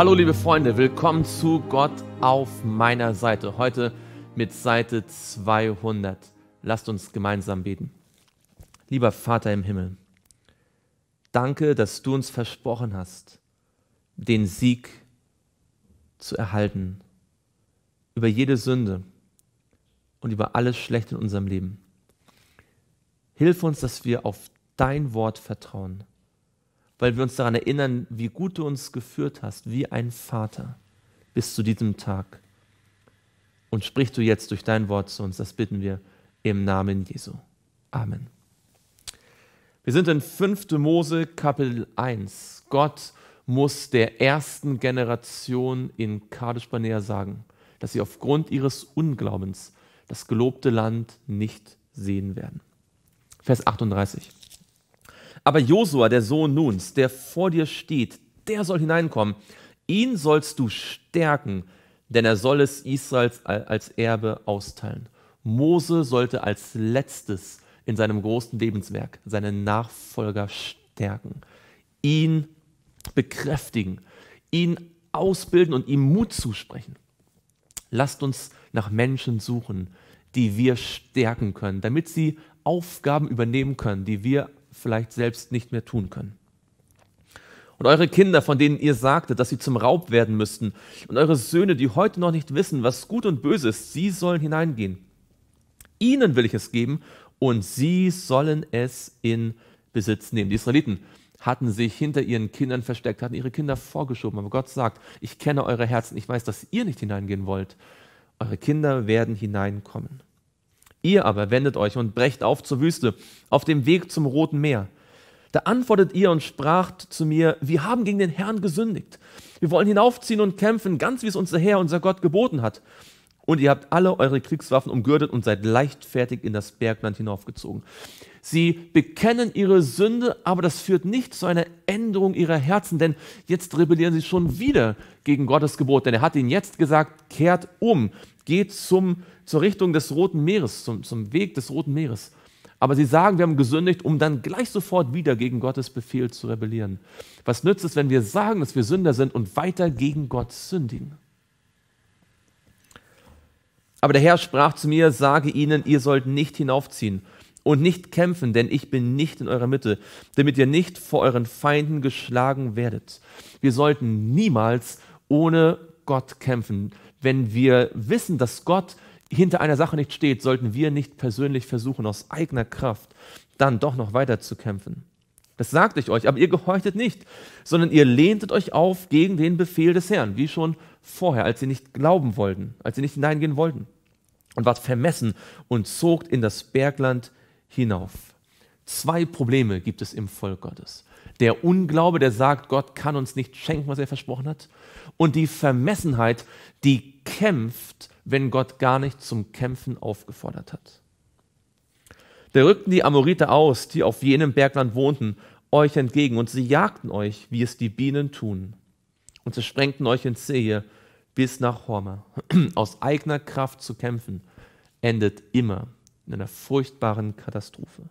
Hallo liebe Freunde, willkommen zu Gott auf meiner Seite. Heute mit Seite 200. Lasst uns gemeinsam beten. Lieber Vater im Himmel, danke, dass du uns versprochen hast, den Sieg zu erhalten über jede Sünde und über alles Schlechte in unserem Leben. Hilf uns, dass wir auf dein Wort vertrauen weil wir uns daran erinnern, wie gut du uns geführt hast, wie ein Vater bis zu diesem Tag. Und sprich du jetzt durch dein Wort zu uns, das bitten wir im Namen Jesu. Amen. Wir sind in 5. Mose Kapitel 1. Gott muss der ersten Generation in Kadesh Barnea sagen, dass sie aufgrund ihres Unglaubens das gelobte Land nicht sehen werden. Vers 38. Aber Josua, der Sohn Nuns, der vor dir steht, der soll hineinkommen. Ihn sollst du stärken, denn er soll es Israels als Erbe austeilen. Mose sollte als letztes in seinem großen Lebenswerk seinen Nachfolger stärken, ihn bekräftigen, ihn ausbilden und ihm Mut zusprechen. Lasst uns nach Menschen suchen, die wir stärken können, damit sie Aufgaben übernehmen können, die wir vielleicht selbst nicht mehr tun können. Und eure Kinder, von denen ihr sagtet, dass sie zum Raub werden müssten, und eure Söhne, die heute noch nicht wissen, was gut und böse ist, sie sollen hineingehen. Ihnen will ich es geben und sie sollen es in Besitz nehmen. Die Israeliten hatten sich hinter ihren Kindern versteckt, hatten ihre Kinder vorgeschoben. Aber Gott sagt, ich kenne eure Herzen, ich weiß, dass ihr nicht hineingehen wollt. Eure Kinder werden hineinkommen. Ihr aber wendet euch und brecht auf zur Wüste, auf dem Weg zum Roten Meer. Da antwortet ihr und spracht zu mir, wir haben gegen den Herrn gesündigt. Wir wollen hinaufziehen und kämpfen, ganz wie es unser Herr, unser Gott geboten hat und ihr habt alle eure Kriegswaffen umgürtet und seid leichtfertig in das Bergland hinaufgezogen. Sie bekennen ihre Sünde, aber das führt nicht zu einer Änderung ihrer Herzen, denn jetzt rebellieren sie schon wieder gegen Gottes Gebot, denn er hat ihnen jetzt gesagt, kehrt um, geht zum, zur Richtung des Roten Meeres, zum, zum Weg des Roten Meeres. Aber sie sagen, wir haben gesündigt, um dann gleich sofort wieder gegen Gottes Befehl zu rebellieren. Was nützt es, wenn wir sagen, dass wir Sünder sind und weiter gegen Gott sündigen? Aber der Herr sprach zu mir, sage ihnen, ihr sollt nicht hinaufziehen und nicht kämpfen, denn ich bin nicht in eurer Mitte, damit ihr nicht vor euren Feinden geschlagen werdet. Wir sollten niemals ohne Gott kämpfen. Wenn wir wissen, dass Gott hinter einer Sache nicht steht, sollten wir nicht persönlich versuchen, aus eigener Kraft dann doch noch weiter zu kämpfen. Das sagte ich euch, aber ihr gehorchtet nicht, sondern ihr lehntet euch auf gegen den Befehl des Herrn, wie schon vorher, als sie nicht glauben wollten, als sie nicht hineingehen wollten, und ward vermessen und zog in das Bergland hinauf. Zwei Probleme gibt es im Volk Gottes. Der Unglaube, der sagt, Gott kann uns nicht schenken, was er versprochen hat. Und die Vermessenheit, die kämpft, wenn Gott gar nicht zum Kämpfen aufgefordert hat. Da rückten die Amoriter aus, die auf jenem Bergland wohnten, euch entgegen, und sie jagten euch, wie es die Bienen tun und zersprengten euch in Zehe bis nach Horma. Aus eigener Kraft zu kämpfen, endet immer in einer furchtbaren Katastrophe.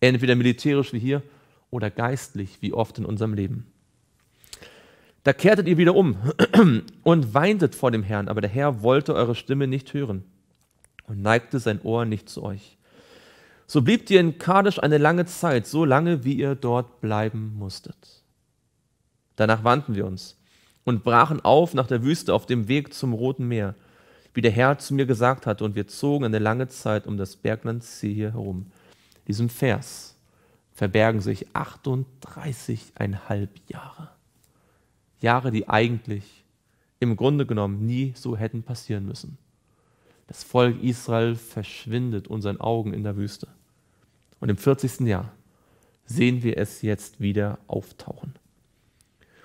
Entweder militärisch wie hier oder geistlich wie oft in unserem Leben. Da kehrtet ihr wieder um und weintet vor dem Herrn, aber der Herr wollte eure Stimme nicht hören und neigte sein Ohr nicht zu euch. So blieb ihr in Kadesh eine lange Zeit, so lange wie ihr dort bleiben musstet. Danach wandten wir uns und brachen auf nach der Wüste auf dem Weg zum Roten Meer, wie der Herr zu mir gesagt hatte, und wir zogen eine lange Zeit um das Bergland See hier herum. In diesem Vers verbergen sich 38,5 Jahre. Jahre, die eigentlich im Grunde genommen nie so hätten passieren müssen. Das Volk Israel verschwindet unseren Augen in der Wüste. Und im 40. Jahr sehen wir es jetzt wieder auftauchen.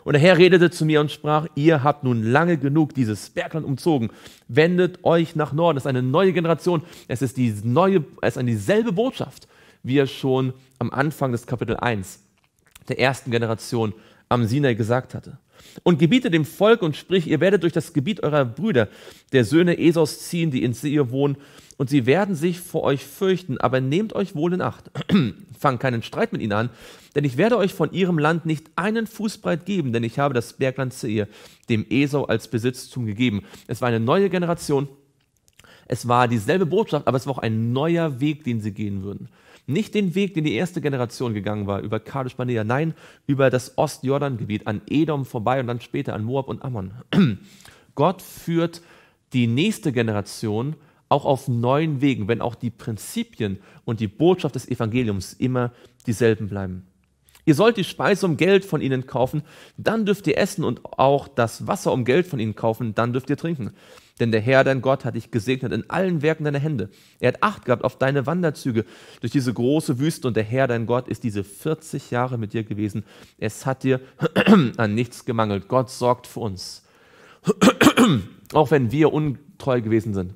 Und der Herr redete zu mir und sprach, ihr habt nun lange genug dieses Bergland umzogen. Wendet euch nach Norden. Es ist eine neue Generation. Es ist, die neue, es ist dieselbe Botschaft, wie er schon am Anfang des Kapitel 1 der ersten Generation am Sinai gesagt hatte. Und gebiete dem Volk und sprich, ihr werdet durch das Gebiet eurer Brüder, der Söhne Esos ziehen, die in Seir wohnen, und sie werden sich vor euch fürchten, aber nehmt euch wohl in Acht fange keinen Streit mit ihnen an, denn ich werde euch von ihrem Land nicht einen Fußbreit geben, denn ich habe das Bergland Seir dem Esau als Besitztum gegeben. Es war eine neue Generation, es war dieselbe Botschaft, aber es war auch ein neuer Weg, den sie gehen würden. Nicht den Weg, den die erste Generation gegangen war, über Kadesh Barnea, nein, über das Ostjordangebiet, an Edom vorbei und dann später an Moab und Ammon. Gott führt die nächste Generation auch auf neuen Wegen, wenn auch die Prinzipien und die Botschaft des Evangeliums immer dieselben bleiben. Ihr sollt die Speise um Geld von ihnen kaufen, dann dürft ihr essen und auch das Wasser um Geld von ihnen kaufen, dann dürft ihr trinken. Denn der Herr, dein Gott, hat dich gesegnet in allen Werken deiner Hände. Er hat Acht gehabt auf deine Wanderzüge durch diese große Wüste und der Herr, dein Gott, ist diese 40 Jahre mit dir gewesen. Es hat dir an nichts gemangelt. Gott sorgt für uns. Auch wenn wir untreu gewesen sind.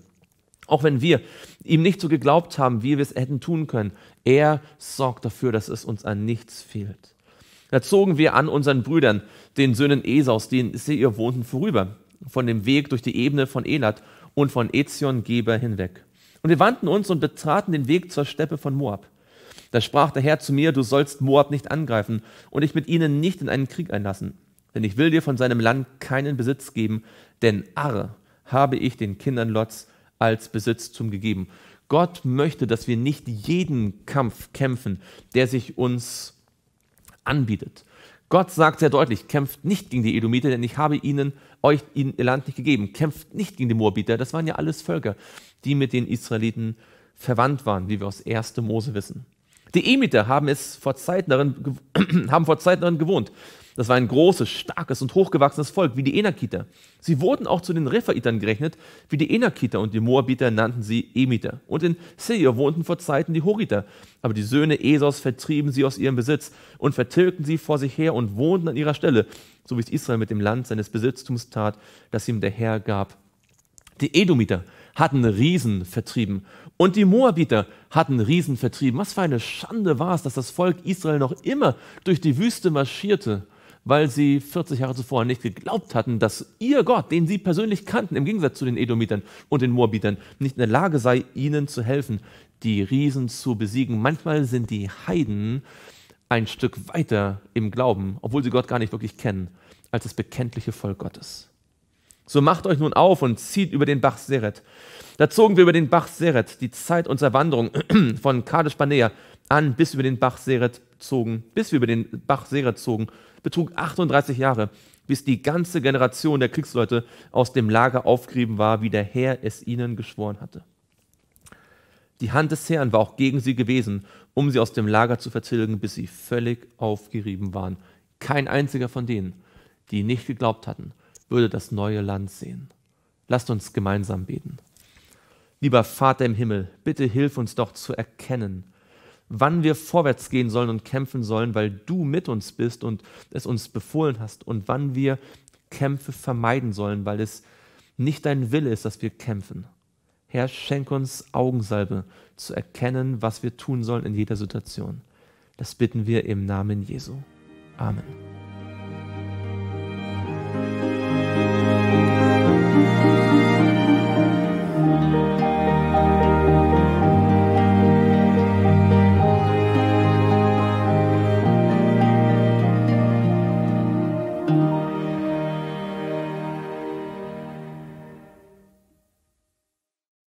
Auch wenn wir ihm nicht so geglaubt haben, wie wir es hätten tun können, er sorgt dafür, dass es uns an nichts fehlt. Da zogen wir an unseren Brüdern, den Söhnen Esaus, die in Seir wohnten, vorüber, von dem Weg durch die Ebene von Elat und von Ezion-Geber hinweg. Und wir wandten uns und betraten den Weg zur Steppe von Moab. Da sprach der Herr zu mir, du sollst Moab nicht angreifen und ich mit ihnen nicht in einen Krieg einlassen, denn ich will dir von seinem Land keinen Besitz geben, denn Arre habe ich den Kindern Lots als Besitz zum Gegeben. Gott möchte, dass wir nicht jeden Kampf kämpfen, der sich uns anbietet. Gott sagt sehr deutlich, kämpft nicht gegen die Edomiter, denn ich habe ihnen euch ihr Land nicht gegeben. Kämpft nicht gegen die Moabiter, das waren ja alles Völker, die mit den Israeliten verwandt waren, wie wir aus 1. Mose wissen. Die Emiter haben, es vor Zeit darin, haben vor Zeit darin gewohnt. Das war ein großes, starkes und hochgewachsenes Volk, wie die Enakiter. Sie wurden auch zu den Rephaitern gerechnet, wie die Enakiter und die Moabiter nannten sie Emiter. Und in Seir wohnten vor Zeiten die Horiter. Aber die Söhne Esos vertrieben sie aus ihrem Besitz und vertilgten sie vor sich her und wohnten an ihrer Stelle, so wie es Israel mit dem Land seines Besitztums tat, das ihm der Herr gab. Die Edomiter hatten Riesen vertrieben. Und die Moabiter hatten Riesen vertrieben. Was für eine Schande war es, dass das Volk Israel noch immer durch die Wüste marschierte, weil sie 40 Jahre zuvor nicht geglaubt hatten, dass ihr Gott, den sie persönlich kannten, im Gegensatz zu den Edomitern und den Moabitern, nicht in der Lage sei, ihnen zu helfen, die Riesen zu besiegen. Manchmal sind die Heiden ein Stück weiter im Glauben, obwohl sie Gott gar nicht wirklich kennen, als das bekenntliche Volk Gottes. So macht euch nun auf und zieht über den Bach Seret. Da zogen wir über den Bach Seret, die Zeit unserer Wanderung von Kadesh Barnea an, bis wir über den Bach Seret zogen, bis wir über den Bach Seret zogen, betrug 38 Jahre, bis die ganze Generation der Kriegsleute aus dem Lager aufgerieben war, wie der Herr es ihnen geschworen hatte. Die Hand des Herrn war auch gegen sie gewesen, um sie aus dem Lager zu vertilgen, bis sie völlig aufgerieben waren. Kein einziger von denen, die nicht geglaubt hatten, würde das neue Land sehen. Lasst uns gemeinsam beten. Lieber Vater im Himmel, bitte hilf uns doch zu erkennen, wann wir vorwärts gehen sollen und kämpfen sollen, weil du mit uns bist und es uns befohlen hast, und wann wir Kämpfe vermeiden sollen, weil es nicht dein Wille ist, dass wir kämpfen. Herr, schenk uns Augensalbe, zu erkennen, was wir tun sollen in jeder Situation. Das bitten wir im Namen Jesu. Amen.